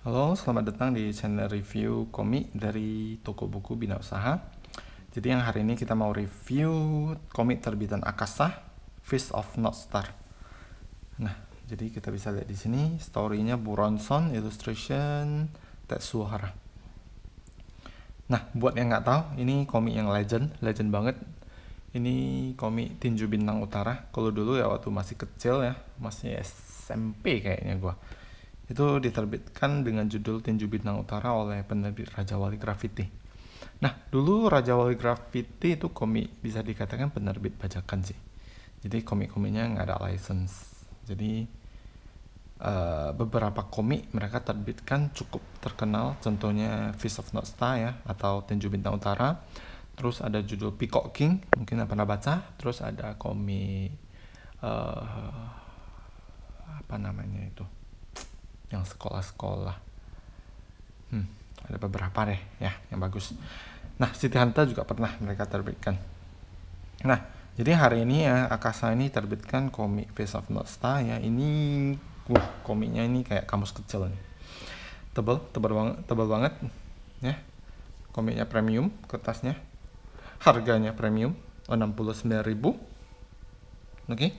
Halo, selamat datang di channel review komik dari toko buku Bina Usaha. Jadi yang hari ini kita mau review komik terbitan Akasa, Fist of Not Star. Nah, jadi kita bisa lihat di sini story-nya Buronson, illustration Tetsuhara. Nah, buat yang nggak tahu, ini komik yang legend, legend banget. Ini komik tinju bintang utara. Kalau dulu ya waktu masih kecil ya, masih SMP kayaknya gua itu diterbitkan dengan judul Tinju Bintang Utara oleh penerbit Raja Wali Graffiti. Nah, dulu Raja Wali Graffiti itu komik bisa dikatakan penerbit bajakan sih. Jadi komik-komiknya nggak ada license. Jadi uh, beberapa komik mereka terbitkan cukup terkenal, contohnya Fist of North Star ya atau Tinju Bintang Utara. Terus ada judul Peacock King, mungkin pernah baca. Terus ada komik uh, apa namanya itu? yang sekolah-sekolah hmm, ada beberapa deh ya yang bagus nah Siti Hanta juga pernah mereka terbitkan nah jadi hari ini ya Akasa ini terbitkan komik Face of North Star ya ini wah komiknya ini kayak kamus kecil nih Tebal, tebal banget tebal banget ya komiknya premium kertasnya harganya premium 69.000 oke okay?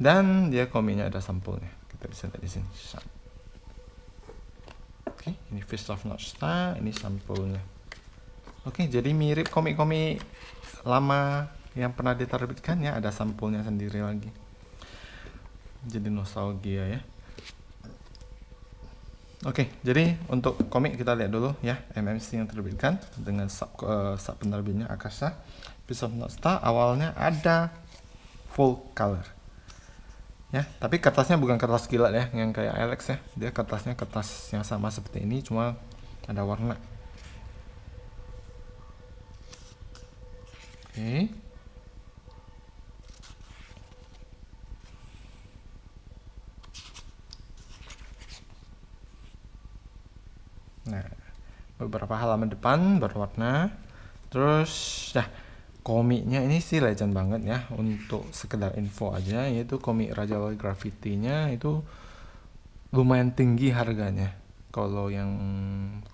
dan dia komiknya ada sampulnya Tak bisa tak di sini oke okay, ini Fish of nostalgia, Star ini sampulnya oke okay, jadi mirip komik-komik lama yang pernah diterbitkan ya ada sampulnya sendiri lagi jadi nostalgia ya Oke, okay, jadi untuk komik kita lihat dulu ya MMC yang terbitkan dengan sub, uh, sub penerbitnya Akasha. Fist of nostalgia Star awalnya ada full color ya tapi kertasnya bukan kertas kilat ya yang kayak Alex ya dia kertasnya kertas yang sama seperti ini cuma ada warna oke nah beberapa halaman depan berwarna terus ya komiknya ini sih legend banget ya untuk sekedar info aja yaitu komik Raja Wali Graffiti-nya itu lumayan tinggi harganya kalau yang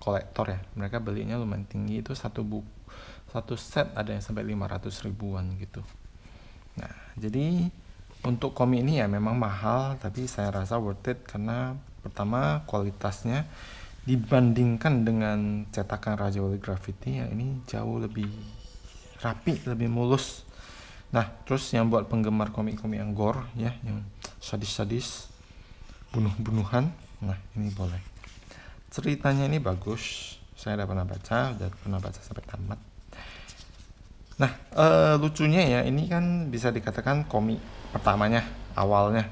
kolektor ya mereka belinya lumayan tinggi itu satu buku satu set ada yang sampai 500 ribuan gitu nah jadi untuk komik ini ya memang mahal tapi saya rasa worth it karena pertama kualitasnya dibandingkan dengan cetakan Raja Wali Graffiti ya ini jauh lebih rapi lebih mulus nah terus yang buat penggemar komik-komik yang gore ya yang sadis-sadis bunuh-bunuhan nah ini boleh ceritanya ini bagus saya udah pernah baca udah pernah baca sampai tamat nah ee, eh, lucunya ya ini kan bisa dikatakan komik pertamanya awalnya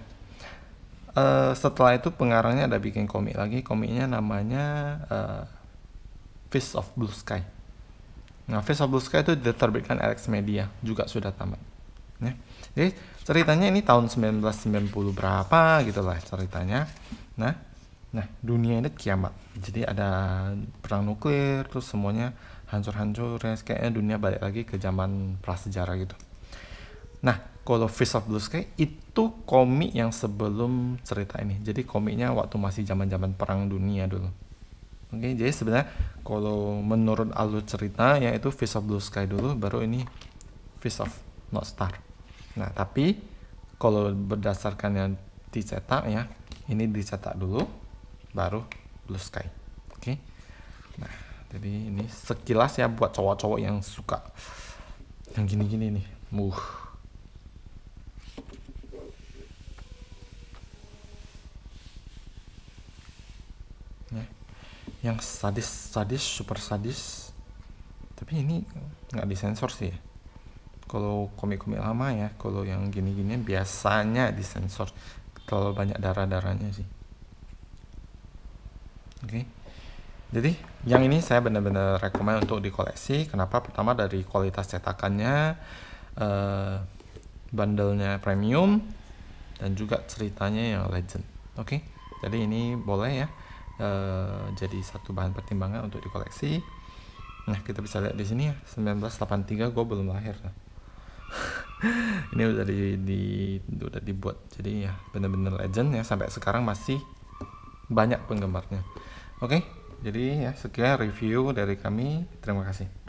e, setelah itu pengarangnya ada bikin komik lagi komiknya namanya e, Fist of Blue Sky Nah, Face of Blue Sky itu diterbitkan Alex Media, juga sudah tamat. Ya. Jadi ceritanya ini tahun 1990 berapa gitu lah ceritanya. Nah, nah dunia ini kiamat. Jadi ada perang nuklir, terus semuanya hancur-hancur, ya. kayaknya dunia balik lagi ke zaman prasejarah gitu. Nah, kalau Face of Blue Sky itu komik yang sebelum cerita ini. Jadi komiknya waktu masih zaman-zaman perang dunia dulu oke okay, jadi sebenarnya kalau menurut alur cerita yaitu Fist of Blue Sky dulu baru ini Fist of North Star nah tapi kalau berdasarkan yang dicetak ya ini dicetak dulu baru Blue Sky oke okay? nah jadi ini sekilas ya buat cowok-cowok yang suka yang gini-gini nih muh yang sadis sadis super sadis tapi ini nggak disensor sih ya. kalau komik-komik lama ya kalau yang gini-gini biasanya disensor terlalu banyak darah-darahnya sih oke okay. jadi yang ini saya benar-benar rekomend untuk dikoleksi kenapa pertama dari kualitas cetakannya uh, bandelnya premium dan juga ceritanya yang legend oke okay? jadi ini boleh ya e, jadi satu bahan pertimbangan untuk dikoleksi nah kita bisa lihat di sini ya 1983 gue belum lahir ini udah di, di udah dibuat jadi ya bener-bener legend ya sampai sekarang masih banyak penggemarnya oke okay? jadi ya sekian review dari kami terima kasih